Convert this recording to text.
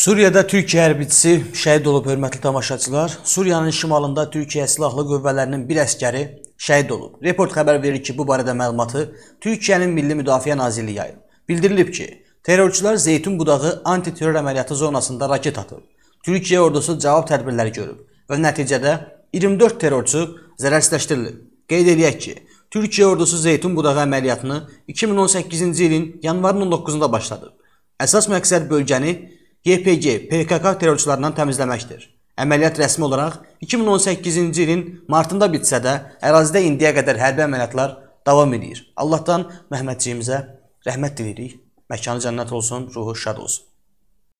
Suriyada Türkiyə hərbçisi şəhid olub, hörmətli tamaşaçılar. Suriyanın şimalında Türkiyə silahlı qüvvələrinin bir əskəri şəhid olub. Report xəbər verir ki, bu barədə məlumatı Türkiyənin Milli Müdafiə Nazirliyi yayıb. Bildirilib ki, terrorçular Zeytun budağı antiterror əməliyyatı zonasında raket atıb. Türkiyə ordusu cavab tədbirləri görüb və nəticədə 24 terrorçu zərərsizləşdirilib. Qeyd edək ki, Türkiyə ordusu Zeytun budağı əməliyyatını 2018-ci ilin yanvarın 19-da başladı. Əsas məqsəd bölgəni YPG PKK terrorçularından təmizləməkdir. Əməliyyat rəsmi olaraq 2018-ci ilin martında bitsə də, ərazidə indiyə qədər hərbi əməliyyatlar davam edir. Allahdan Məhmədciyimizə rəhmət dilirik. Məkanı cənnət olsun, ruhu şad olsun.